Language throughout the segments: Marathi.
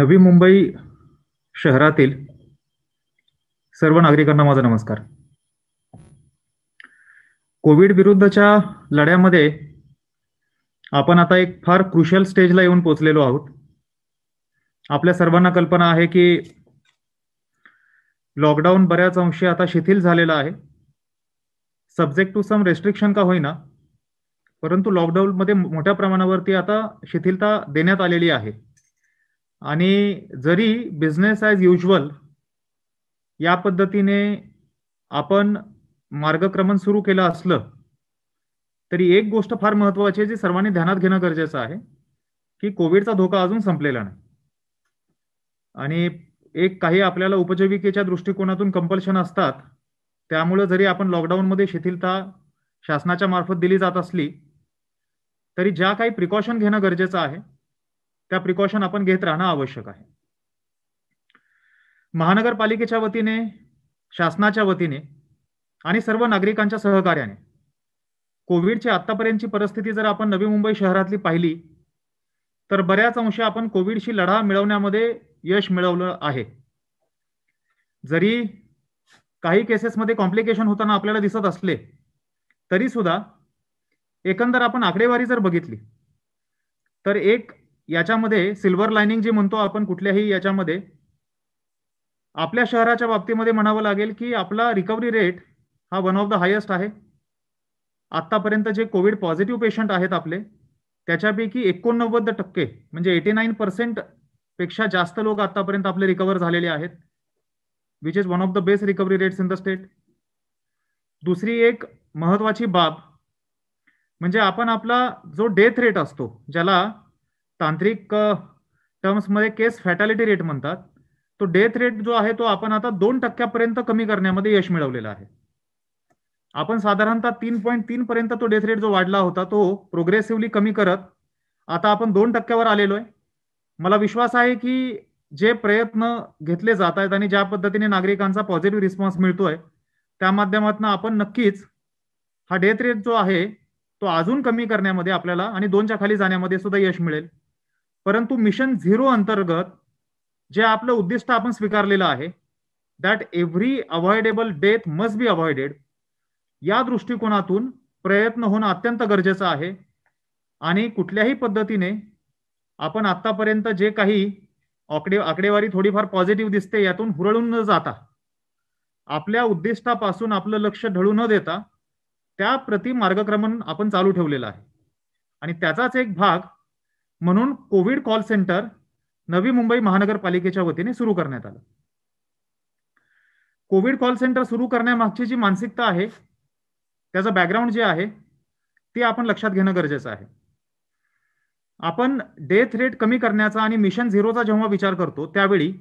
नवी मुंबई शहरातील सर्व नागरिकांना माझा नमस्कार कोविड विरुद्धच्या लढ्यामध्ये आपण आता एक फार क्रुशल स्टेजला येऊन पोचलेलो आहोत आपल्या सर्वांना कल्पना आहे की लॉकडाऊन बऱ्याच अंशी आता शिथिल झालेला आहे सब्जेक्ट टू सम रेस्ट्रिक्शन का होईना परंतु लॉकडाऊनमध्ये मोठ्या प्रमाणावरती आता शिथिलता देण्यात आलेली आहे आणि जरी बिझनेस ॲज युजल या पद्धतीने आपण मार्गक्रमण सुरू केलं असलं तरी एक गोष्ट फार महत्वाची आहे जी सर्वांनी ध्यानात घेणं गरजेचं आहे की कोविडचा धोका अजून संपलेला नाही आणि एक काही आपल्याला उपजीविकेच्या दृष्टिकोनातून कंपल्शन असतात त्यामुळे जरी आपण लॉकडाऊनमध्ये शिथिलता शासनाच्या मार्फत दिली जात असली तरी ज्या काही प्रिकॉशन घेणं गरजेचं आहे त्या प्रिकॉशन आपण घेत राहणं आवश्यक आहे महानगरपालिकेच्या वतीने शासनाच्या वतीने आणि सर्व नागरिकांच्या सहकार्याने कोविडची आतापर्यंतची परिस्थिती जर आपण नवी मुंबई शहरातली पाहिली तर बऱ्याच अंशी आपण कोविडशी लढा मिळवण्यामध्ये यश मिळवलं आहे जरी काही केसेसमध्ये कॉम्प्लिकेशन होताना आपल्याला दिसत असले तरी सुद्धा एकंदर आपण आकडेवारी जर बघितली तर एक याच्यामध्ये सिल्वर लाइनिंग जे म्हणतो आपण कुठल्याही याच्यामध्ये आपल्या शहराच्या बाबतीमध्ये म्हणावं लागेल की आपला रिकव्हरी रेट हा वन ऑफ द हायेस्ट आहे आतापर्यंत जे कोविड पॉझिटिव्ह पेशंट आहेत आपले त्याच्यापैकी एकोणनव्वद टक्के म्हणजे एटी नाईन पर्सेंट पेक्षा जास्त लोक आतापर्यंत आपले रिकव्हर झालेले आहेत which is one of the best recovery rates in the state दुसरी एक महत्वाची बाब म्हणजे आपण आपला जो डेथ रेट असतो ज्याला तांत्रिक टर्म्समध्ये केस फॅटॅलिटी रेट म्हणतात तो डेथ रेट जो आहे तो आपण आता दोन टक्क्यापर्यंत कमी करण्यामध्ये यश मिळवलेला आहे आपण साधारणतः तीन पॉईंट तीन पर्यंत तो डेथ रेट जो वाढला होता तो प्रोग्रेसिव्हली कमी करत आता आपण दोन टक्क्यावर आलेलो आहे मला विश्वास आहे की जे प्रयत्न घेतले जात आहेत आणि ज्या पद्धतीने नागरिकांचा पॉझिटिव्ह रिस्पॉन्स मिळतोय त्या माध्यमातून आपण नक्कीच हा डेथ रेट जो आहे तो अजून कमी करण्यामध्ये आपल्याला आणि दोनच्या खाली जाण्यामध्ये सुद्धा यश मिळेल परंतु मिशन झिरो अंतर्गत जे आपलं उद्दिष्ट आपण स्वीकारलेलं आहे that every avoidable death must be avoided या दृष्टिकोनातून प्रयत्न होणं अत्यंत गरजेचं आहे आणि कुठल्याही पद्धतीने आपण आतापर्यंत जे काही आकडे आकडेवारी थोडीफार पॉझिटिव्ह दिसते यातून हुरळून न जाता आपल्या उद्दिष्टापासून आपलं लक्ष ढळू न देता त्या प्रति मार्गक्रमण आपण चालू ठेवलेलं आहे आणि त्याचाच एक भाग म्हणून कोविड कॉल सेंटर नवी मुंबई महानगरपालिकेच्या वतीने सुरू करण्यात आलं कोविड कॉल सेंटर सुरू करण्यामागची जी मानसिकता आहे त्याचं बॅकग्राऊंड जे आहे ते आपण लक्षात घेणं गरजेचं आहे आपण डेथ रेट कमी करण्याचा आणि मिशन झिरोचा जेव्हा विचार करतो त्यावेळी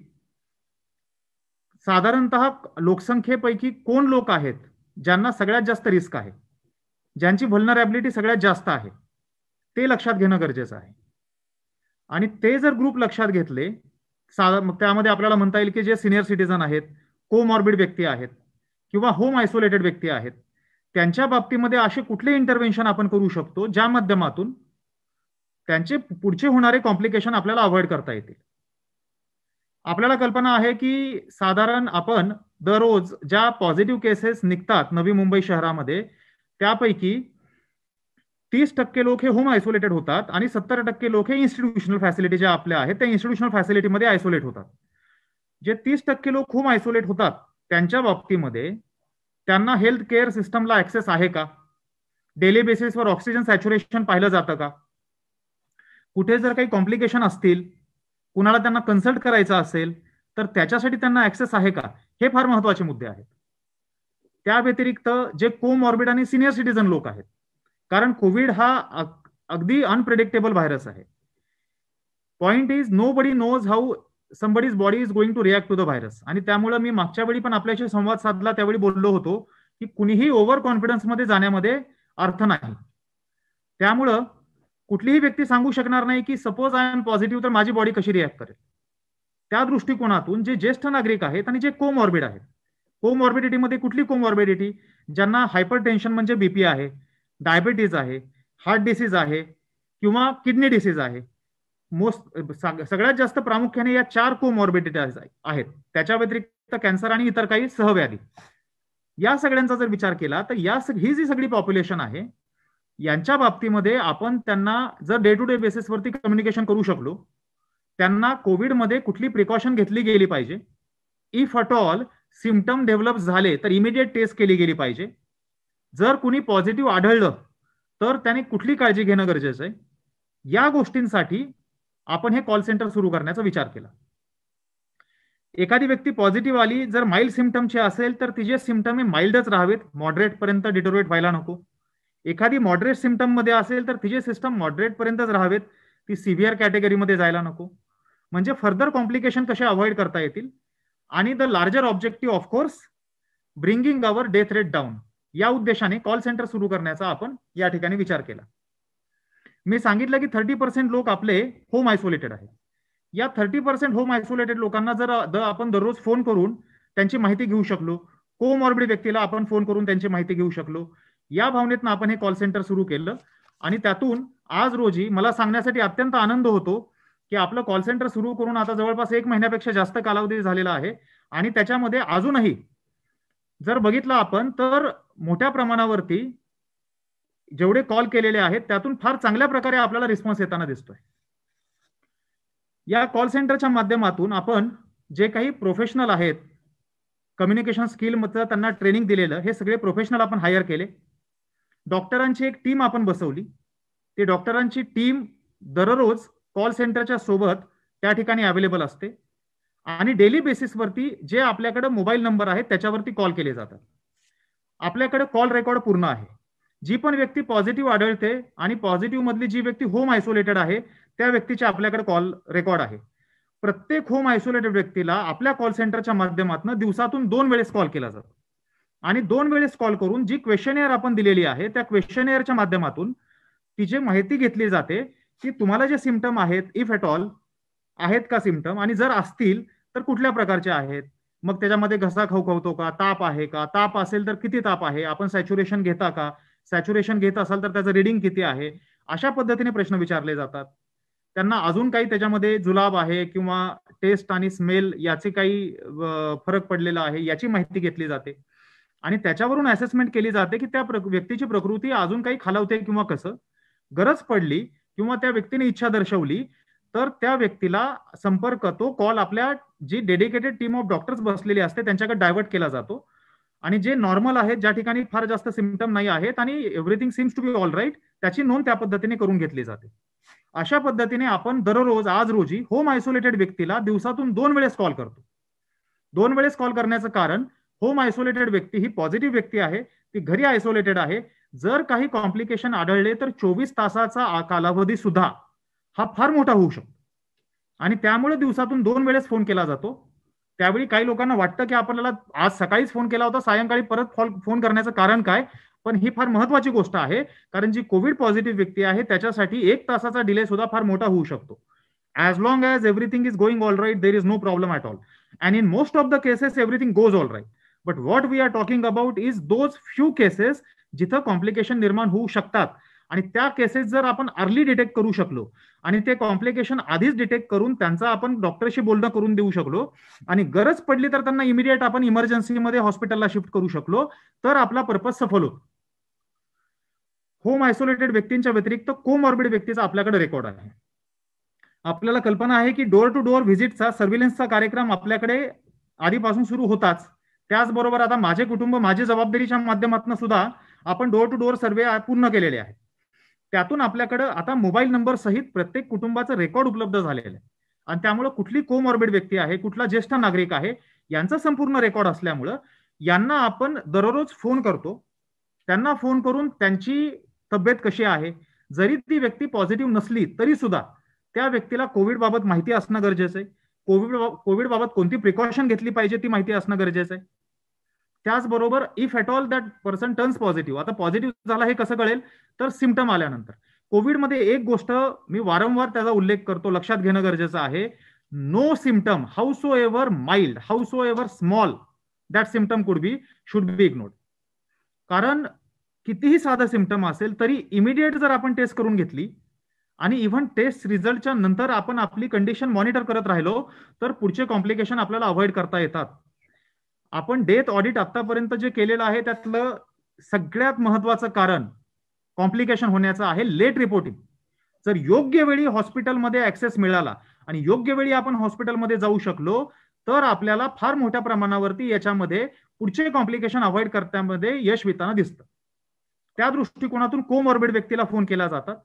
साधारणत लोकसंख्येपैकी कोण लोक आहेत ज्यांना सगळ्यात जास्त रिस्क आहे ज्यांची व्हलनरॅबिलिटी सगळ्यात जास्त आहे ते लक्षात घेणं गरजेचं आहे आणि ते जर ग्रुप लक्षात घेतले मग त्यामध्ये आपल्याला म्हणता येईल की जे सिनियर सिटीजन आहेत कोमॉर्बिड व्यक्ती आहेत किंवा होम आयसोलेटेड व्यक्ती आहेत त्यांच्या बाबतीमध्ये असे कुठले इंटरव्हेन्शन आपण करू शकतो ज्या माध्यमातून त्यांचे पुढचे होणारे कॉम्प्लिकेशन आपल्याला अवॉइड करता येतील आपल्याला कल्पना आहे की साधारण आपण दररोज ज्या पॉझिटिव्ह केसेस निघतात नवी मुंबई शहरामध्ये त्यापैकी तीस टक्के लोक हे होम आयसोलेटेड होतात आणि सत्तर टक्के लोक हे इन्स्टिट्यूशनल फॅसिलिटी ज्या आपल्या आहेत त्या इन्स्टिट्यूशनल फॅसिलिटीमध्ये आयसोलेट होतात जे तीस टक्के लोक होम आयसोलेट होतात त्यांच्या बाबतीमध्ये त्यांना हेल्थ केअर सिस्टमला ऍक्सेस आहे का डेली बेसिसवर ऑक्सिजन सॅच्युरेशन पाहिलं जातं का कुठे जर काही कॉम्प्लिकेशन असतील कुणाला त्यांना कन्सल्ट करायचं असेल तर त्याच्यासाठी त्यांना ऍक्सेस आहे का हे फार महत्वाचे मुद्दे आहेत त्या व्यतिरिक्त जे कोमॉर्बिड आणि सिनियर सिटीजन लोक आहेत कारण कोविड हा अगदी अनप्रेडिक्टेबल व्हायरस आहे point is nobody knows how somebody's body is going to react to the virus आणि त्यामुळे मी मागच्या वेळी पण आपल्याशी संवाद साधला त्यावेळी बोललो होतो की कुणीही ओव्हर कॉन्फिडन्समध्ये जाण्यामध्ये अर्थ नाही त्यामुळं कुठलीही व्यक्ती सांगू शकणार नाही की सपोज आय एम पॉझिटिव्ह तर माझी बॉडी कशी रिॲक्ट करेल त्या दृष्टिकोनातून जे ज्येष्ठ नागरिक आहेत आणि जे कोमॉर्बिड आहेत कोमॉर्बिडिटीमध्ये कुठली कोमॉर्बिडिटी ज्यांना हायपर टेन्शन म्हणजे बीपी आहे डायबिटीज आहे हार्ट डिसीज आहे किंवा किडनी डिसीज आहे मोस्ट सगळ्यात जास्त प्रामुख्याने या चार कोमॉर्बिडिटीज आहेत त्याच्या व्यतिरिक्त कॅन्सर आणि इतर काही सहव्याधी या सगळ्यांचा जर विचार केला तर या ही जी सगळी पॉप्युलेशन आहे यांच्या बाबतीमध्ये आपण त्यांना जर डे टू डे बेसिसवरती कम्युनिकेशन करू शकलो त्यांना कोविडमध्ये कुठली प्रिकॉशन घेतली गेली पाहिजे if at all symptom develop झाले तर इमिडिएट टेस्ट केली गेली पाहिजे जर कुणी पॉझिटिव्ह आढळलं तर त्याने कुठली काळजी घेणं गरजेचं आहे या गोष्टींसाठी आपण हे कॉल सेंटर सुरू करण्याचा विचार केला एखादी व्यक्ती पॉझिटिव्ह आली जर माइल्ड सिमटमची असेल तर तिचे सिमटम हे माइल्डच राहावेत मॉडरेट पर्यंत डिटोरेट व्हायला नको एखादी मॉडरेट सिमटम मध्ये असेल तर तिचे सिस्टम मॉडरेट पर्यंतच राहावेत ती सिव्हिअर कॅटेगरीमध्ये जायला नको म्हणजे फर्दर कॉम्प्लिकेशन कसे अवॉइड करता येतील आणि the larger objective of course bringing our death rate down या उद्देशाने कॉल सेंटर सुरू करण्याचा आपण या ठिकाणी विचार केला मी सांगितलं की थर्टी पर्सेंट लोक आपले होम आयसोलेटेड आहेत या थर्टी पर्सेंट होम आयसोलेटेड लोकांना जर आपण दररोज फोन करून त्यांची माहिती घेऊ शकलो कोमॉर्बिड व्यक्तीला आपण फोन करून त्यांची माहिती घेऊ शकलो या भावनेतनं आपण हे कॉल सेंटर सुरू केलं आणि त्यातून आज रोजी मला सांगण्यासाठी अत्यंत आनंद होतो की आपलं कॉल सेंटर सुरू करून आता जवळपास एक महिन्यापेक्षा जास्त कालावधी झालेला आहे आणि त्याच्यामध्ये अजूनही जर बघितलं आपण तर मोठ्या प्रमाणावरती जेवढे कॉल केलेले आहेत त्यातून फार चांगल्या प्रकारे आपल्याला रिस्पॉन्स येताना दिसतोय या कॉल सेंटरच्या माध्यमातून आपण जे काही प्रोफेशनल आहेत कम्युनिकेशन स्किल त्यांना ट्रेनिंग दिलेलं हे सगळे प्रोफेशनल आपण हायर केले डॉक्टरांची एक टीम आपण बसवली ती डॉक्टरांची टीम दररोज कॉल सेंटरच्या सोबत त्या ठिकाणी अवेलेबल असते आणि डेली बेसिसवरती जे आपल्याकडे मोबाईल नंबर आहेत त्याच्यावरती कॉल केले जातात आपल्याकडे कॉल रेकॉर्ड पूर्ण आहे जी पण व्यक्ती पॉझिटिव्ह आढळते आणि पॉझिटिव्ह मधली जी व्यक्ती होम आयसोलेटेड आहे त्या व्यक्तीचे आपल्याकडे कॉल रेकॉर्ड आहे प्रत्येक होम आयसोलेटेड व्यक्तीला आपल्या कॉल सेंटरच्या माध्यमातून दिवसातून दोन वेळेस कॉल केला जातो आणि दोन वेळेस कॉल करून जी क्वेश्चन आपण दिलेली आहे त्या क्वेश्चन माध्यमातून तिची माहिती घेतली जाते की तुम्हाला जे सिमटम आहेत इफ एट ऑल आहेत का सिमटम आणि जर असतील तर कुठल्या प्रकारचे आहेत मग त्याच्यामध्ये घसा खवखवतो का ताप आहे का ताप असेल तर किती ताप आहे आपण सॅच्युरेशन घेता का सॅच्युरेशन घेत असाल तर त्याचं रिडिंग किती आहे अशा पद्धतीने प्रश्न विचारले जातात त्यांना अजून काही त्याच्यामध्ये जुलाब आहे किंवा टेस्ट आणि स्मेल याचे काही फरक पडलेला आहे याची माहिती घेतली जाते आणि त्याच्यावरून असेसमेंट केली जाते की त्या व्यक्तीची प्रकृती अजून काही खालावते किंवा कसं गरज पडली किंवा त्या व्यक्तीने इच्छा दर्शवली तर त्या व्यक्तीला संपर्क तो कॉल आपल्या जी डेडिकेटेड टीम ऑफ डॉक्टर्स बसलेली असते त्यांच्याकडे डायव्हर्ट केला जातो आणि जे नॉर्मल आहेत ज्या ठिकाणी फार जास्त सिमटम नाही आहेत आणि everything seems to be all right त्याची नोंद त्या पद्धतीने करून घेतली जाते अशा पद्धतीने आपण दररोज आज रोजी होम आयसोलेटेड व्यक्तीला दिवसातून दोन वेळेस कॉल करतो दोन वेळेस कॉल करण्याचं कारण होम आयसोलेटेड व्यक्ती ही पॉझिटिव्ह व्यक्ती आहे ती घरी आयसोलेटेड आहे जर काही कॉम्प्लिकेशन आढळले तर चोवीस तासाचा कालावधी सुद्धा हा फार मोठा होऊ शकतो आणि त्यामुळे दिवसातून दोन वेळेस फोन केला जातो त्यावेळी काही लोकांना वाटतं की आपल्याला आज सकाळीच फोन केला होता सायंकाळी परत फोन करण्याचं कारण काय पण ही फार महत्वाची गोष्ट आहे कारण जी कोविड पॉझिटिव्ह व्यक्ती आहे त्याच्यासाठी एक तासाचा डिले सुद्धा फार मोठा होऊ शकतो as long as everything is going all right there is no problem at all and in most of the cases everything goes all right but what we are talking about is those few cases जिथं कॉम्प्लिकेशन निर्माण होऊ शकतात आणि त्या केसेस जर आपण अर्ली डिटेक्ट करू शकलो आणि ते कॉम्प्लिकेशन आधीच डिटेक्ट करून त्यांचा आपण डॉक्टरशी बोलणं करून देऊ शकलो आणि गरज पडली तर त्यांना इमिडिएट आपण इमर्जन्सीमध्ये हॉस्पिटलला शिफ्ट करू शकलो तर आपला पर्पज सफल होतो होम आयसोलेटेड व्यक्तींच्या व्यतिरिक्त कोमॉर्बिड व्यक्तीचा आपल्याकडे रेकॉर्ड आहे आपल्याला कल्पना आहे की डोर टू डोअर व्हिजिटचा सर्व्हिलन्सचा कार्यक्रम आपल्याकडे आधीपासून सुरू होताच त्याचबरोबर आता माझे कुटुंब माझी जबाबदारीच्या माध्यमातून सुद्धा आपण डोअर टू डोअर सर्वे पूर्ण केलेले आहे त्यातून आपल्याकडं आता मोबाईल नंबर सहित प्रत्येक कुटुंबाचं रेकॉर्ड उपलब्ध झालेलं आहे आणि त्यामुळे कुठली कोमॉर्बिड व्यक्ती आहे कुठला ज्येष्ठ नागरिक आहे यांचा संपूर्ण रेकॉर्ड असल्यामुळं यांना आपण दररोज फोन करतो त्यांना फोन करून त्यांची तब्येत कशी आहे जरी ती व्यक्ती पॉझिटिव्ह नसली तरी सुद्धा त्या व्यक्तीला कोविडबाबत माहिती असणं गरजेचं आहे कोविड कोविडबाबत कोणती प्रिकॉशन घेतली पाहिजे ती माहिती असणं गरजेचं आहे त्याचबरोबर if at all that person turns positive आता पॉझिटिव्ह झाला हे कसं कळेल तर सिमटम आल्यानंतर कोविडमध्ये एक गोष्ट मी वारंवार त्याचा उल्लेख करतो लक्षात घेणं गरजेचं आहे no symptom howsoever mild howsoever small that symptom could be should be ignored कारण कितीही साधा सिमटम असेल तरी इमिडिएट जर आपण टेस्ट करून घेतली आणि इव्हन टेस्ट रिझल्टच्या नंतर आपण आपली कंडिशन मॉनिटर करत राहिलो तर पुढचे कॉम्प्लिकेशन आपल्याला अवॉइड करता येतात आपण डेथ ऑडिट आतापर्यंत जे केलेलं आहे त्यातलं सगळ्यात महत्वाचं कारण कॉम्प्लिकेशन होण्याचं आहे लेट रिपोर्टिंग जर योग्य वेळी हॉस्पिटलमध्ये ऍक्सेस मिळाला आणि योग्य वेळी आपण हॉस्पिटलमध्ये जाऊ शकलो तर आपल्याला फार मोठ्या प्रमाणावरती याच्यामध्ये पुढचे कॉम्प्लिकेशन अवॉइड करण्यामध्ये यश येताना दिसतं त्या दृष्टिकोनातून कोमॉर्बिड व्यक्तीला फोन केला जातात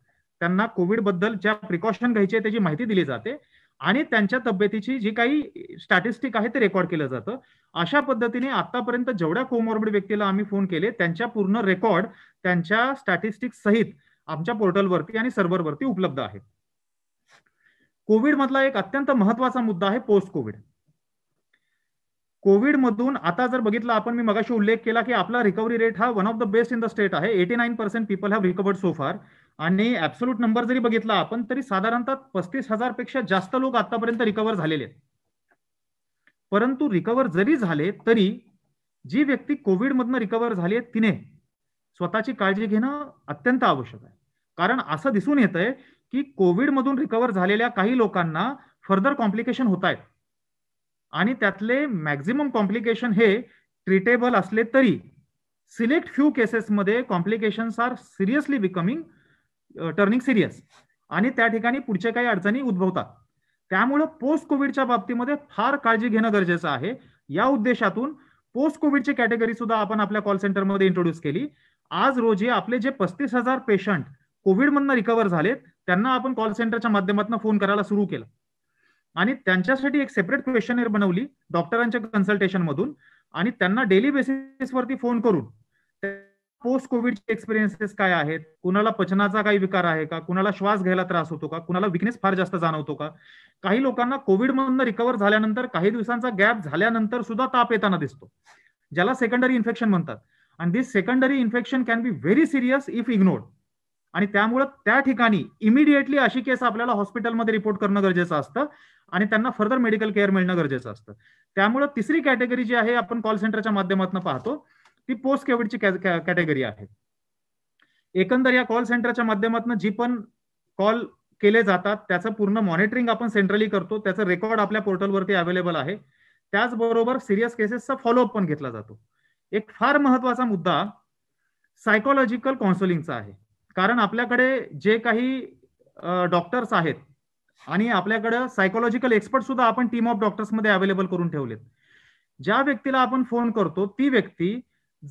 त्यांना कोविड बद्दल ज्या प्रिकॉशन घ्यायचे त्याची माहिती दिली जाते आणि त्यांच्या तब्येतीची जी काही स्टॅटिस्टिक आहे ते रेकॉर्ड केलं जातं अशा पद्धतीने आतापर्यंत जेवढ्या कोमॉर्बिड व्यक्तीला आम्ही फोन केले त्यांच्या पूर्ण रेकॉर्ड त्यांच्या स्टॅटिस्टिक सहित आमच्या पोर्टलवरती आणि सर्व्हरवरती उपलब्ध आहे कोविड मधला एक अत्यंत महत्वाचा मुद्दा आहे पोस्ट कोविड कोविड मधून आता जर बघितलं आपण मी मगाशी उल्लेख केला की आपला रिकव्हरी रेट हा one of the best in the state आहे eighty nine percent people have recovered so far आणि ऍब्सोल्यूट नंबर जरी बघितला आपण तरी साधारणतः पस्तीस हजार पेक्षा जास्त लोक आतापर्यंत रिकव्हर झालेले आहेत परंतु रिकव्हर जरी झाले तरी जी व्यक्ती कोविडमधनं रिकव्हर झाली आहे तिने स्वतःची काळजी घेणं अत्यंत आवश्यक आहे कारण असं दिसून येत आहे की कोविडमधून रिकव्हर झालेल्या काही लोकांना फर्दर कॉम्प्लिकेशन होत आहेत आणि त्यातले मॅक्झिमम कॉम्प्लिकेशन हे ट्रीटेबल असले तरी सिलेक्ट फ्यू केसेसमध्ये complications are seriously becoming turning serious आणि त्या ठिकाणी पुढच्या काही अडचणी उद्भवतात त्यामुळे पोस्ट कोविडच्या बाबतीमध्ये फार काळजी घेणं गरजेचं आहे या उद्देशातून पोस्ट कोविडची कॅटेगरी सुद्धा आपण आपल्या कॉल सेंटरमध्ये इंट्रोड्यूस केली आज रोजी आपले जे पस्तीस हजार पेशंट कोविडमधनं रिकव्हर झालेत त्यांना आपण कॉल सेंटरच्या माध्यमातून फोन करायला सुरू केला आणि त्यांच्यासाठी एक सेपरेट क्वेश्चन बनवली डॉक्टरांच्या कन्सल्टेशन मधून आणि त्यांना डेली बेसिसवरती फोन करून पोस्ट कोविडचे एक्सपिरियन्सेस काय आहेत कुणाला पचनाचा काही विकार आहे का कुणाला श्वास घ्यायला त्रास होतो का कुणाला विकनेस फार जास्त जाणवतो का काही लोकांना कोविडमधून रिकव्हर झाल्यानंतर काही दिवसांचा गॅप झाल्यानंतर सुद्धा ताप येताना दिसतो ज्याला सेकंडरी इन्फेक्शन म्हणतात आणि this secondary infection can be very serious if ignored आणि त्यामुळे त्या ठिकाणी इमिडिएटली अशी केस आपल्याला हॉस्पिटलमध्ये रिपोर्ट करणं गरजेचं असतं आणि त्यांना फर्दर मेडिकल केअर मिळणं गरजेचं असतं त्यामुळे तिसरी कॅटेगरी जी आहे आपण कॉल सेंटरच्या माध्यमातून पाहतो ती पोस्ट कोविडची कॅटेगरी आहे एकंदर या कॉल सेंटरच्या माध्यमातून जी पण कॉल केले जातात त्याचं पूर्ण मॉनिटरिंग आपण सेंट्रली करतो त्याचं रेकॉर्ड आपल्या पोर्टलवरती अवेलेबल आहे त्याचबरोबर सिरियस केसेसचा फॉलोअप पण घेतला जातो एक फार महत्वाचा मुद्दा सायकोलॉजिकल काउन्सिलिंगचा आहे कारण आपल्याकडे जे काही डॉक्टर्स आहेत आणि आपल्याकडे सायकोलॉजिकल एक्सपर्ट सुद्धा आपण टीम ऑफ डॉक्टर्समध्ये अवेलेबल करून ठेवलेत ज्या व्यक्तीला आपण फोन करतो ती व्यक्ती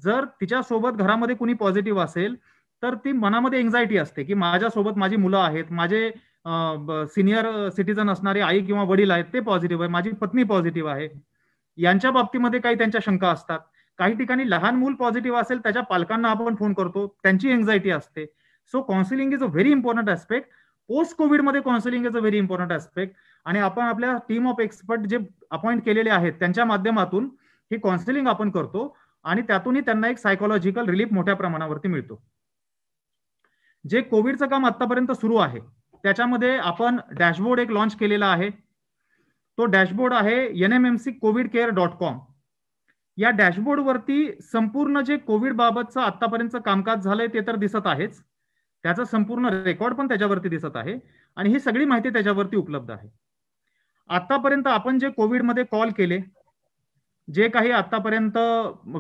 जर तिच्या सोबत घरामध्ये कुणी पॉझिटिव्ह असेल तर ती मनामध्ये एन्झायटी असते की माझ्यासोबत माझी मुलं आहेत माझे सिनियर सिटीजन असणारे आई किंवा वडील आहेत ते पॉझिटिव्ह आहे माझी पत्नी पॉझिटिव्ह आहे यांच्या बाबतीमध्ये काही त्यांच्या शंका असतात काही ठिकाणी लहान मूल पॉझिटिव्ह असेल त्याच्या पालकांना आपण फोन करतो त्यांची एन्झायटी असते so counselling is a very important aspect post कोविडमध्ये counselling is a very important aspect आणि आपण आपल्या टीम ऑफ एक्सपर्ट जे अपॉइंट केलेले आहेत त्यांच्या माध्यमातून हे काउन्सिलिंग आपण करतो आणि त्यातूनही त्यांना एक सायकोलॉजिकल रिलीफ मोठ्या प्रमाणावरती मिळतो जे कोविडचं काम आतापर्यंत सुरू आहे त्याच्यामध्ये आपण डॅशबोर्ड एक लॉन्च केलेला आहे तो डॅशबोर्ड आहे N M covid care dot com या डॅशबोर्डवरती संपूर्ण जे कोविड बाबतचं आतापर्यंत कामकाज झालंय ते तर दिसत आहेच त्याचा संपूर्ण रेकॉर्ड पण त्याच्यावरती दिसत आहे आणि ही सगळी माहिती त्याच्यावरती उपलब्ध आहे आतापर्यंत आपण जे कोविडमध्ये कॉल केले जे काही आतापर्यंत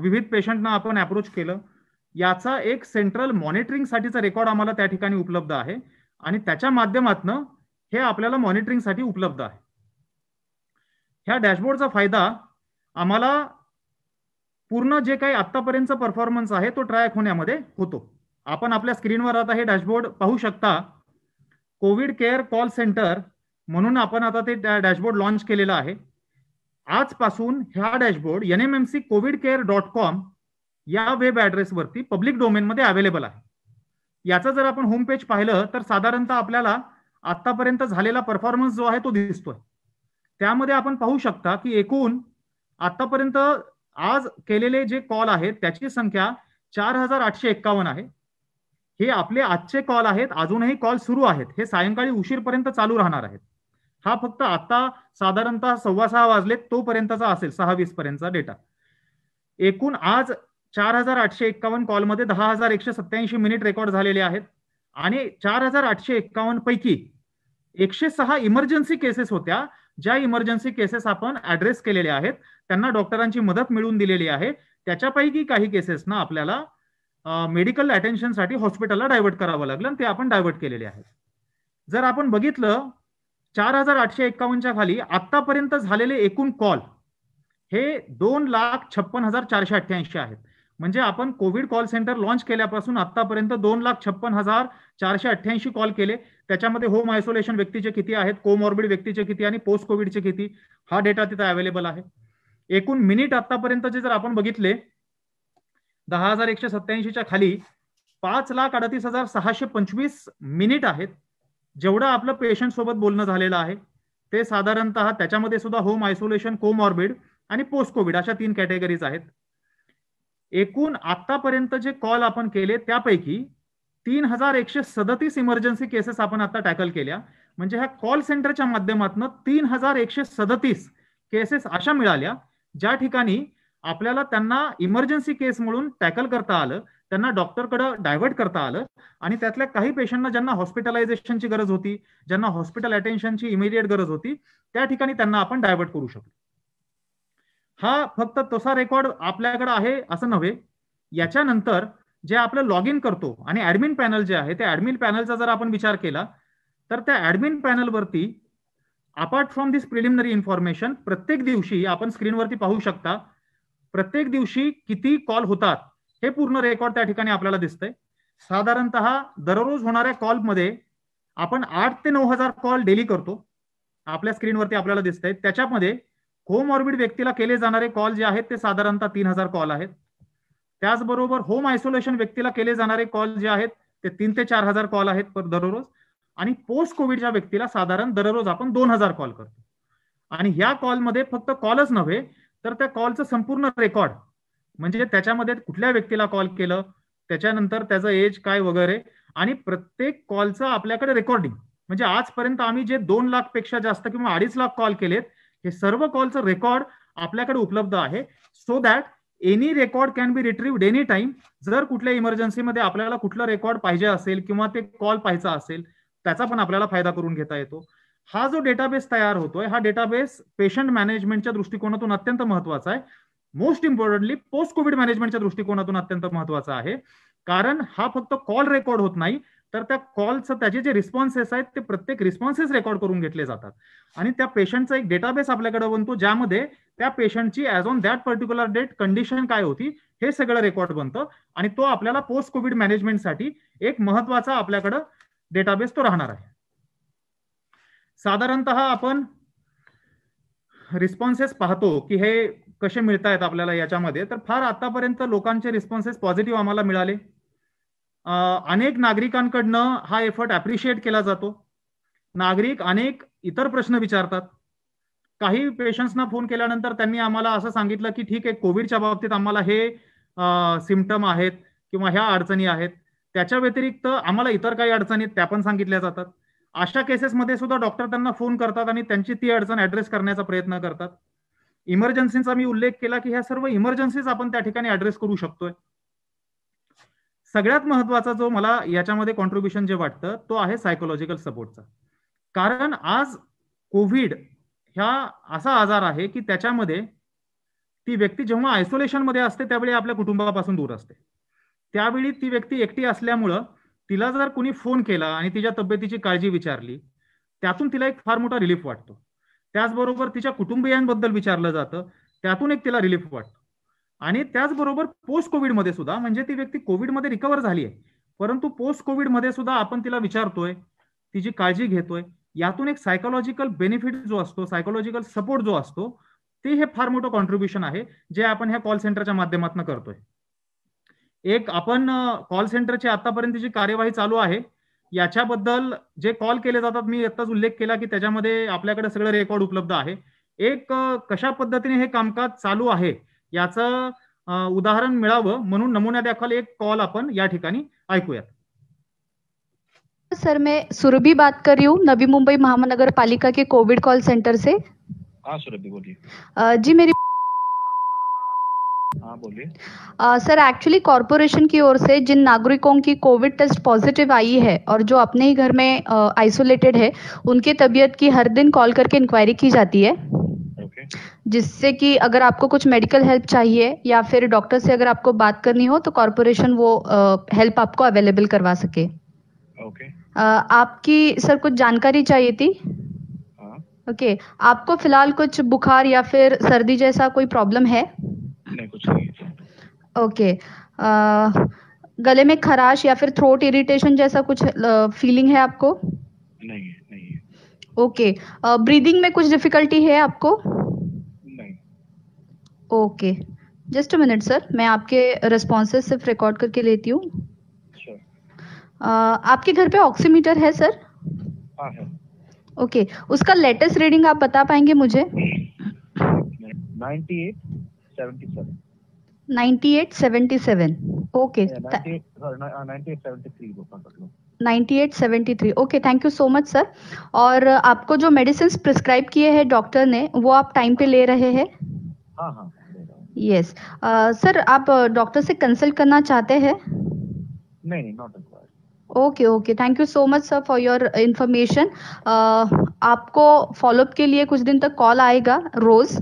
विविध पेशंटना आपण अप्रोच केलं याचा एक सेंट्रल मॉनिटरिंगसाठीचा रेकॉर्ड आम्हाला त्या ठिकाणी उपलब्ध आहे आणि त्याच्या माध्यमातनं हे आपल्याला मॉनिटरिंगसाठी उपलब्ध आहे ह्या डॅशबोर्डचा फायदा आम्हाला पूर्ण जे काही आत्तापर्यंतचा परफॉर्मन्स आहे तो ट्रॅक होण्यामध्ये होतो आपण आपल्या स्क्रीनवर आता हे डॅशबोर्ड पाहू शकता कोविड केअर कॉल सेंटर म्हणून आपण आता ते डॅशबोर्ड लॉन्च केलेलं आहे आजपासून ह्या dashboard N M covid care dot com या वेब वरती पब्लिक डोमेन मध्ये अवेलेबल आहे याचं जर आपण होम पेज पाहिलं तर साधारणतः आपल्याला आतापर्यंत झालेला परफॉर्मन्स जो आहे तो दिसतोय त्यामध्ये आपण पाहू शकता की एकूण आतापर्यंत आज केलेले जे कॉल आहेत त्याची संख्या चार हजार आठशे एक्कावन्न आहे हे आपले आजचे कॉल आहेत अजूनही कॉल सुरू आहेत हे सायंकाळी उशीरपर्यंत चालू राहणार आहेत हा फक्त आता साधारणतः सव्वा सहा वाजले तोपर्यंतचा असेल सहा वीस पर्यंतचा डेटा एकूण आज चार हजार आठशे एक्कावन्न कॉलमध्ये दहा हजार एकशे सत्याऐंशी मिनिट रेकॉर्ड झालेले आहेत आणि चार हजार आठशे एक्कावन्न पैकी एकशे सहा इमर्जन्सी केसेस होत्या ज्या इमर्जन्सी केसेस आपण ऍड्रेस केलेल्या आहेत त्यांना डॉक्टरांची मदत मिळवून दिलेली आहे त्याच्यापैकी काही केसेसना आपल्याला मेडिकल अटेन्शनसाठी हॉस्पिटलला डायव्हर्ट करावं लागलं ते आपण डायव्हर्ट केलेले आहेत जर आपण बघितलं चार हजार आठशे एक्कावन्नच्या खाली आतापर्यंत झालेले एकूण कॉल हे दोन लाख छप्पन हजार चारशे अठ्ठ्याऐंशी आहेत म्हणजे आपण कोविड कॉल सेंटर लॉन्च केल्यापासून आतापर्यंत दोन लाख छप्पन हजार चारशे अठ्ठ्याऐंशी कॉल केले त्याच्यामध्ये होम आयसोलेशन व्यक्तीचे किती आहेत कोमॉर्बिड व्यक्तीचे किती आणि पोस्ट कोविडचे किती हा डेटा तिथे अवेलेबल आहे एकूण मिनिट आतापर्यंतचे जर आपण बघितले दहा हजार एकशे सत्याऐंशीच्या खाली पाच लाख अडतीस हजार सहाशे पंचवीस मिनिट आहेत जेवढं आपलं पेशंट सोबत बोलणं झालेलं आहे ते साधारणतः त्याच्यामध्ये सुद्धा होम आयसोलेशन कोमॉर्बिड आणि पोस्ट कोविड अशा तीन कॅटेगरीज आहेत एकूण आतापर्यंत जे कॉल आपण केले त्यापैकी तीन हजार एकशे सदतीस इमर्जन्सी केसेस आपण आता टॅकल केल्या म्हणजे ह्या कॉल सेंटरच्या माध्यमातून तीन हजार एकशे सदतीस केसेस अशा मिळाल्या ज्या ठिकाणी आपल्याला त्यांना इमर्जन्सी केस म्हणून टॅकल करता आलं त्यांना डॉक्टरकडे डायव्हर्ट करता आलं आणि त्यातल्या काही पेशंटना ज्यांना हॉस्पिटलायझेशनची गरज होती ज्यांना हॉस्पिटल अटेन्शनची इमिडिएट गरज होती त्या ठिकाणी त्यांना आपण डायव्हर्ट करू शकतो हा फक्त तसा रेकॉर्ड आपल्याकडे आहे असं नव्हे याच्यानंतर जे आपलं लॉग इन करतो आणि ऍडमिन पॅनल जे आहे त्या ऍडमिन पॅनलचा जर आपण विचार केला तर त्या ऍडमिन पॅनलवरती apart from this preliminary information प्रत्येक दिवशी आपण स्क्रीनवरती पाहू शकता प्रत्येक दिवशी किती कॉल होतात हे पूर्ण रेकॉर्ड त्या ठिकाणी आपल्याला दिसतंय साधारणत दररोज होणाऱ्या कॉलमध्ये आपण आठ ते नऊ हजार कॉल डेली करतो आपल्या स्क्रीनवरती आपल्याला दिसत आहे त्याच्यामध्ये होम ऑर्बिट व्यक्तीला केले जाणारे कॉल जे आहेत ते साधारणतः तीन हजार कॉल आहेत त्याचबरोबर होम आयसोलेशन व्यक्तीला केले जाणारे कॉल जे आहेत ते तीन ते चार हजार कॉल आहेत दररोज आणि पोस्ट कोविडच्या व्यक्तीला साधारण दररोज आपण दोन हजार कॉल करतो आणि ह्या कॉलमध्ये फक्त कॉलच नव्हे तर त्या कॉलचं संपूर्ण रेकॉर्ड म्हणजे त्याच्यामध्ये कुठल्या व्यक्तीला कॉल केलं त्याच्यानंतर त्याचं एज काय वगैरे आणि प्रत्येक कॉलचं आपल्याकडे रेकॉर्डिंग म्हणजे आजपर्यंत आम्ही जे दोन लाख पेक्षा जास्त किंवा अडीच लाख कॉल केलेत हे सर्व कॉलचं रेकॉर्ड आपल्याकडे उपलब्ध आहे so that any record can be retrieved any time जर कुठल्या इमर्जन्सीमध्ये आपल्याला कुठलं रेकॉर्ड पाहिजे असेल किंवा ते कॉल पाहिजे असेल त्याचा पण आपल्याला फायदा करून घेता येतो हा जो डेटाबेस तयार होतोय हा डेटाबेस पेशंट मॅनेजमेंटच्या दृष्टिकोनातून अत्यंत महत्वाचा आहे मोस्ट इम्पॉर्टंटली पोस्ट कोविड मॅनेजमेंटच्या दृष्टिकोनातून अत्यंत महत्वाचा आहे कारण हा फक्त कॉल रेकॉर्ड होत नाही तर त्या कॉलचं त्याचे जे रिस्पॉन्सेस आहेत ते प्रत्येक रिस्पॉन्सेस रेकॉर्ड करून घेतले जातात आणि त्या पेशंटचा एक डेटाबेस आपल्याकडे बनतो ज्यामध्ये त्या पेशंटची as on that particular date condition काय होती हे सगळं रेकॉर्ड बनतं आणि तो आपल्याला पोस्ट कोविड मॅनेजमेंटसाठी एक महत्वाचा आपल्याकडं डेटाबेस तो राहणार आहे साधारणत आपण रिस्पॉन्सेस पाहतो की हे कसे मिळतायत आपल्याला याच्यामध्ये तर फार आतापर्यंत लोकांचे रिस्पॉन्सेस पॉझिटिव्ह आम्हाला मिळाले अनेक नागरिकांकडनं हा एफर्ट ॲप्रिशिएट केला जातो नागरिक अनेक इतर प्रश्न विचारतात काही पेशंट्सना फोन केल्यानंतर त्यांनी आम्हाला असं सांगितलं की ठीक आहे कोविडच्या बाबतीत आम्हाला हे सिमटम आहेत किंवा ह्या अडचणी आहेत त्याच्या व्यतिरिक्त आम्हाला इतर काही अडचणी त्या पण सांगितल्या जातात अशा केसेसमध्ये सुद्धा डॉक्टर त्यांना फोन करतात आणि त्यांची ती अडचण ऍड्रेस करण्याचा प्रयत्न करतात इमर्जन्सीचा मी उल्लेख केला की ह्या सर्व इमर्जन्सीज आपण त्या ठिकाणी ऍड्रेस करू शकतोय सगळ्यात महत्वाचा जो मला याच्यामध्ये कॉन्ट्रीब्युशन जे वाटतं तो आहे सायकोलॉजिकल सपोर्टचा कारण आज कोविड ह्या असा आजार आहे की त्याच्यामध्ये ती व्यक्ती जेव्हा आयसोलेशनमध्ये असते त्यावेळी आपल्या कुटुंबापासून दूर असते त्यावेळी ती व्यक्ती एकटी असल्यामुळं तिला जर कुणी फोन केला आणि तिच्या तब्येतीची काळजी विचारली त्यातून तिला एक फार मोठा रिलीफ वाटतो त्याचबरोबर तिच्या कुटुंबियांबद्दल विचारलं जातं त्यातून एक तिला रिलीफ वाटतं आणि त्याचबरोबर पोस्ट कोविडमध्ये सुद्धा म्हणजे ती व्यक्ती कोविडमध्ये रिकव्हर झाली आहे परंतु पोस्ट कोविडमध्ये सुद्धा आपण तिला विचारतोय तिची काळजी घेतोय यातून एक सायकोलॉजिकल बेनिफिट जो असतो सायकोलॉजिकल सपोर्ट जो असतो ते हे फार मोठं कॉन्ट्रीब्युशन आहे जे आपण ह्या कॉल सेंटरच्या माध्यमातून करतोय एक आपण कॉल सेंटरची आतापर्यंतची कार्यवाही चालू आहे याच्याबद्दल जे कॉल केले जातात मी आत्ताच उल्लेख केला की त्याच्यामध्ये आपल्याकडे सगळं रेकॉर्ड उपलब्ध आहे एक कशा पद्धतीने हे कामकाज चालू आहे याच उदाहरण मिळावं म्हणून नमुन्या दाखल एक कॉल आपण या ठिकाणी ऐकूयात सर मी सुरभी बात कर रही नवी मुंबई महानगर पालिका के कोविड कॉल सेंटर से हाँ सुरभी बोलिए जी मेरी बोलिए सर एक्चुअली कॉरपोरेशन की ओर से जिन नागरिकों की कोविड टेस्ट पॉजिटिव आई है और जो अपने ही घर में आइसोलेटेड uh, है उनकी तबियत की हर दिन कॉल करके इंक्वायरी की जाती है जिससे कि अगर आपको कुछ मेडिकल हेल्प चाहिए या फिर डॉक्टर से अगर आपको बात करनी हो तो कॉरपोरेशन वो हेल्प आपको अवेलेबल करवा सके okay. आपकी सर कुछ जानकारी चाहिए थी ओके हाँ। okay. आपको फिलहाल कुछ बुखार या फिर सर्दी जैसा कोई प्रॉब्लम है नहीं कुछ नहीं ओके गले में खराश या फिर थ्रोट इरिटेशन जैसा कुछ फीलिंग है आपको नहीं नहीं ओके ब्रीदिंग में कुछ डिफिकल्टी है आपको नहीं okay just a minute sir मैं आपके रिस्पॉन्सेज सिर्फ रिकॉर्ड करके लेती हूँ sure. आपके घर पे ऑक्सीमीटर है सर ओके हाँ, okay. उसका लेटेस्ट रीडिंग आप बता पाएंगे मुझे 98, 77. 9873 okay thank you so much sir और uh, आपको जो मेडिसिन प्रिस्क्राइब किए हैं डॉक्टर ने वो आप टाइम पे हाँ। ले रहे हैं यस हाँ, सर हाँ, uh, आप डॉक्टर uh, से कंसल्ट करना चाहते हैं नहीं not okay okay thank you so much sir for your information आपको फॉलोअप के लिए कुछ दिन तक कॉल आएगा रोज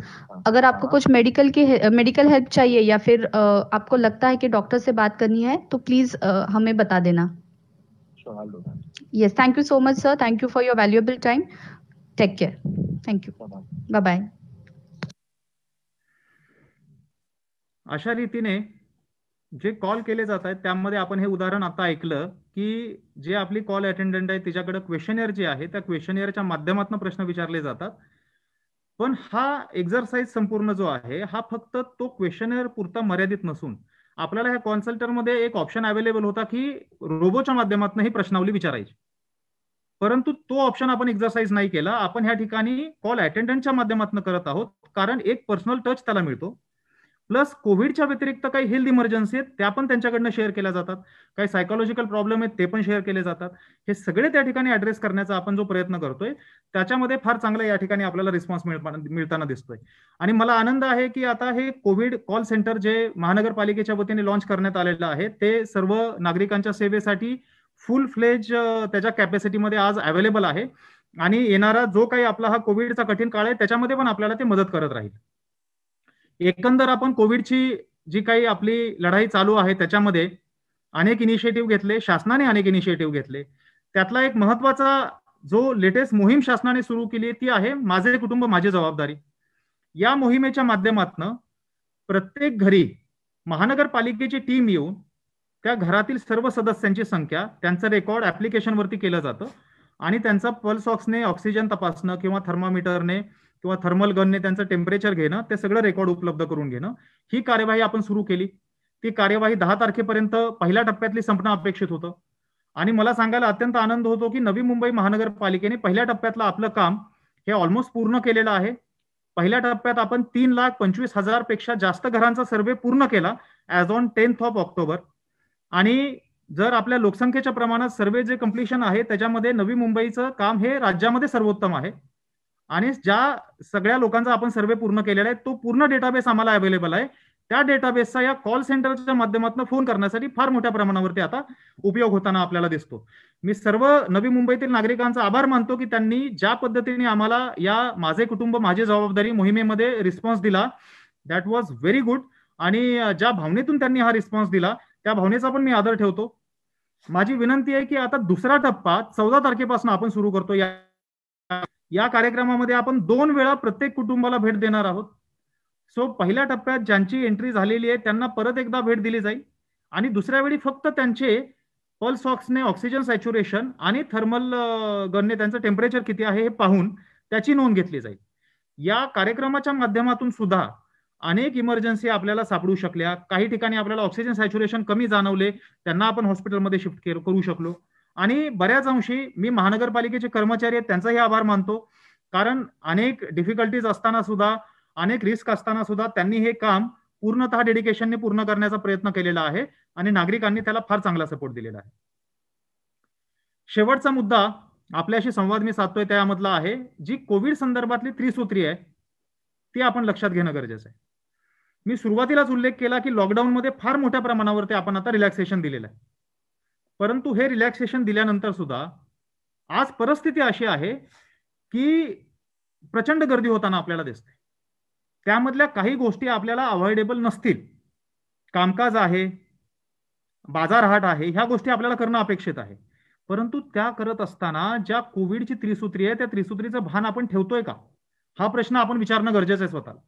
अगर आपको कुछ मेडिकल की मेडिकल हेल्प चाहिए या फिर uh, आपको लगता है कि डॉक्टर से बात करनी है तो प्लीज uh, हमें बता देना yes thank you so much sir thank you for your valuable time take care thank you bye bye अशा रीतीने जे कॉल केले जात आहेत त्यामध्ये आपण हे उदाहरण आता ऐकलं की जे आपली कॉल अटेंडंट आहे तिच्याकडे क्वेश्चनियर जे आहे त्या क्वेश्चनियरच्या माध्यमातून प्रश्न विचारले जातात पण हा एक्झरसाइज संपूर्ण जो आहे हा फक्त तो क्वेश्चनर पुरता मर्यादित नसून आपल्याला ह्या कॉन्सल्टरमध्ये एक ऑप्शन अवेलेबल होता की रोबोच्या माध्यमातून ही प्रश्नावली विचारायची परंतु तो ऑप्शन आपण एक्झरसाइज नाही केला आपण ह्या ठिकाणी कॉल अटेंडंटच्या माध्यमातून करत आहोत कारण एक पर्सनल टच त्याला मिळतो प्लस कोविडच्या व्यतिरिक्त काही हेल्थ इमर्जन्सी आहेत त्या पण त्यांच्याकडनं शेअर केल्या जातात काही सायकोलॉजिकल प्रॉब्लेम आहेत ते पण शेअर केले जातात हे सगळे त्या ठिकाणी ऍड्रेस करण्याचा आपण जो प्रयत्न करतोय त्याच्यामध्ये फार चांगला या ठिकाणी आपल्याला रिस्पॉन्स मिळताना दिसतोय आणि मला आनंद आहे की आता हे कोविड कॉल सेंटर जे महानगरपालिकेच्या वतीने लॉन्च करण्यात आलेलं आहे ते सर्व नागरिकांच्या सेवेसाठी फुल फ्लेज त्याच्या कॅपॅसिटीमध्ये आज अवेलेबल आहे आणि येणारा जो काही आपला हा कोविडचा कठीण काळ आहे त्याच्यामध्ये पण आपल्याला ते मदत करत राहील एकंदर आपण कोविडची जी काही आपली लढाई चालू आहे त्याच्यामध्ये अनेक इनिशिएटिव्ह घेतले शासनाने अनेक इनिशिएटिव्ह घेतले त्यातला एक महत्वाचा जो लेटेस्ट मोहीम शासनाने सुरू केली ती आहे माझे कुटुंब माझी जबाबदारी या मोहिमेच्या माध्यमातून प्रत्येक घरी महानगरपालिकेची टीम येऊन त्या घरातील सर्व सदस्यांची संख्या त्यांचं रेकॉर्ड ऍप्लिकेशनवरती केलं जातं आणि त्यांचा पल्स ऑक्सने ऑक्सिजन तपासणं किंवा थर्मामीटरने किंवा थर्मल गनने त्यांचं टेम्परेचर घेणं ते सगळं रेकॉर्ड उपलब्ध करून घेणं ही कार्यवाही आपण सुरू केली ती कार्यवाही दहा तारखेपर्यंत पहिल्या टप्प्यातली संपणं अपेक्षित होतं आणि मला सांगायला अत्यंत आनंद होतो की नवी मुंबई महानगरपालिकेने पहिल्या टप्प्यातलं आपलं काम हे ऑलमोस्ट पूर्ण केलेलं आहे पहिल्या टप्प्यात आपण तीन लाख पंचवीस हजार पेक्षा जास्त घरांचा सर्वे पूर्ण केला as on tenth of October आणि जर आपल्या लोकसंख्येच्या प्रमाणात सर्वे जे कम्प्लिशन आहे त्याच्यामध्ये नवी मुंबईचं काम हे राज्यामध्ये सर्वोत्तम आहे आणि ज्या सगळ्या लोकांचा आपण सर्वे पूर्ण केलेला आहे तो पूर्ण डेटाबेस आम्हाला अवेलेबल आहे त्या डेटाबेसचा या कॉल सेंटरच्या माध्यमातून फोन करण्यासाठी फार मोठ्या प्रमाणावरती आता उपयोग होताना आपल्याला दिसतो मी सर्व नवी मुंबईतील नागरिकांचा आभार मानतो की त्यांनी ज्या पद्धतीने आम्हाला या माझे कुटुंब माझी जबाबदारी मोहिमेमध्ये रिस्पॉन्स दिला दॅट वॉज व्हेरी गुड आणि ज्या भावनेतून त्यांनी हा रिस्पॉन्स दिला त्या भावनेचा पण मी आदर ठेवतो माझी विनंती आहे की आता दुसरा टप्पा चौदा तारखेपासून आपण सुरू करतो या या कार्यक्रमामध्ये आपण दोन वेळा प्रत्येक कुटुंबाला भेट देणार आहोत सो पहिल्या टप्प्यात ज्यांची एंट्री झालेली आहे त्यांना परत एकदा भेट दिली जाईल आणि दुसऱ्या वेळी फक्त त्यांचे पल्स ऑक्सने ऑक्सिजन सॅच्युरेशन आणि थर्मल गनने त्यांचं टेम्परेचर किती आहे हे पाहून त्याची नोंद घेतली जाईल या कार्यक्रमाच्या माध्यमातून सुद्धा अनेक इमर्जन्सी आपल्याला सापडू शकल्या काही ठिकाणी आपल्याला ऑक्सिजन सॅच्युरेशन कमी जाणवले त्यांना आपण हॉस्पिटलमध्ये शिफ्ट करू शकलो आणि बऱ्याच अंशी मी महानगरपालिकेचे कर्मचारी आहेत त्यांचाही आभार मानतो कारण अनेक डिफिकल्टीज असताना सुद्धा अनेक रिस्क असताना सुद्धा त्यांनी हे काम पूर्णतः डेडिकेशनने पूर्ण करण्याचा प्रयत्न केलेला आहे आणि नागरिकांनी त्याला फार चांगला सपोर्ट दिलेला आहे शेवटचा मुद्दा आपल्याशी संवाद मी साधतोय त्यामधला आहे जी कोविड संदर्भातली त्रिसूत्री आहे ती आपण लक्षात घेणं गरजेचं आहे मी सुरुवातीलाच उल्लेख केला की लॉकडाऊनमध्ये फार मोठ्या प्रमाणावरती आपण आता रिलॅक्सेशन दिलेलं आहे परंतु हे रिलॅक्सेशन दिल्यानंतर सुद्धा आज परिस्थिती अशी आहे की प्रचंड गर्दी होताना आपल्याला दिसते त्यामधल्या काही गोष्टी आपल्याला अवॉइडेबल नसतील कामकाज आहे बाजारहाट आहे ह्या गोष्टी आपल्याला करणं अपेक्षित आहे परंतु त्या करत असताना ज्या कोविडची त्रिसूत्री आहे त्या त्रिसूत्रीचं भान आपण ठेवतोय का हा प्रश्न आपण विचारणं गरजेचं आहे स्वतःला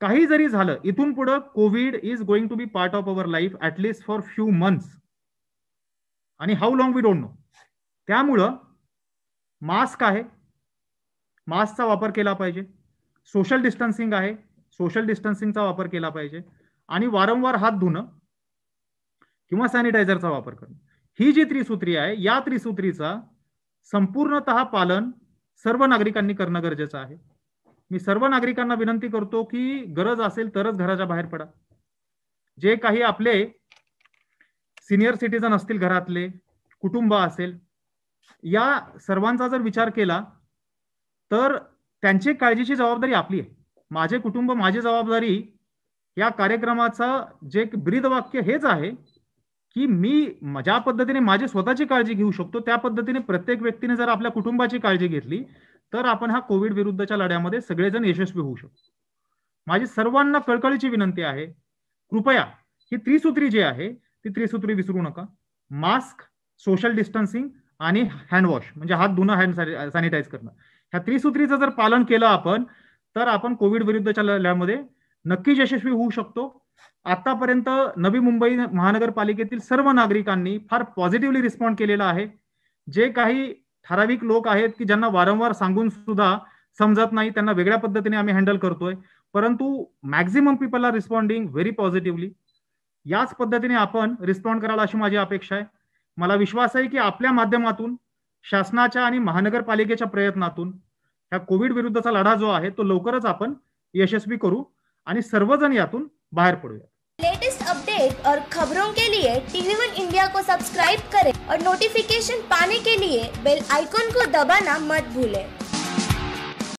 काही जरी झालं इथून पुढे covid is going to be part of our life at least for few months आणि how long we don't know त्यामुळं मास्क आहे मास्कचा वापर केला पाहिजे सोशल डिस्टन्सिंग आहे सोशल डिस्टन्सिंगचा वापर केला पाहिजे आणि वारंवार हात धुणं किंवा सॅनिटायझरचा वापर करणं ही जी त्रिसूत्री आहे या त्रिसूत्रीचा संपूर्णत पालन सर्व नागरिकांनी करणं गरजेचं आहे मी सर्व नागरिकांना विनंती करतो की गरज असेल तरच घराच्या बाहेर पडा जे काही आपले सिनियर सिटीजन असतील घरातले कुटुंब असेल या सर्वांचा जर विचार केला तर त्यांची काळजीची जबाबदारी आपली आहे माझे कुटुंब माझी जबाबदारी या कार्यक्रमाचं जे वाक्य हेच आहे की मी ज्या पद्धतीने माझी स्वतःची काळजी घेऊ शकतो त्या पद्धतीने प्रत्येक व्यक्तीने जर आपल्या कुटुंबाची काळजी घेतली तर आपण हा कोविड विरुद्धच्या लढ्यामध्ये सगळेजण यशस्वी होऊ शकतो माझी सर्वांना कळकळीची विनंती आहे कृपया ही त्रिसूत्री जी आहे ती त्रिसूत्री विसरू नका मास्क सोशल डिस्टन्सिंग आणि हँडवॉश म्हणजे हात धुणं हँड सॅनिटाईज करणं ह्या त्रिसूत्रीचं जर पालन केलं आपण तर आपण कोविड विरुद्धच्या लढ्यामध्ये नक्कीच यशस्वी होऊ शकतो आतापर्यंत नवी मुंबई महानगरपालिकेतील सर्व नागरिकांनी फार पॉझिटिव्हली रिस्पॉन्ड केलेला आहे जे काही ठराविक लोक आहेत की ज्यांना वारंवार सांगून सुद्धा समजत नाही त्यांना वेगळ्या पद्धतीने आम्ही हँडल करतोय परंतु maximum people are responding very positively याच पद्धतीने आपण रिस्पॉन्ड कराल अशी माझी अपेक्षा आहे मला विश्वास आहे की आपल्या माध्यमातून शासनाच्या आणि महानगरपालिकेच्या प्रयत्नातून ह्या कोविड विरुद्धचा लढा जो आहे तो लवकरच आपण यशस्वी करू आणि सर्वजण यातून बाहेर पडूया लेटेस्ट अपडेट और खबरों के लिए टीवी वन इंडिया को सब्सक्राइब करें और नोटिफिकेशन पाने के लिए बेल आइकॉन को दबाना मत भूलें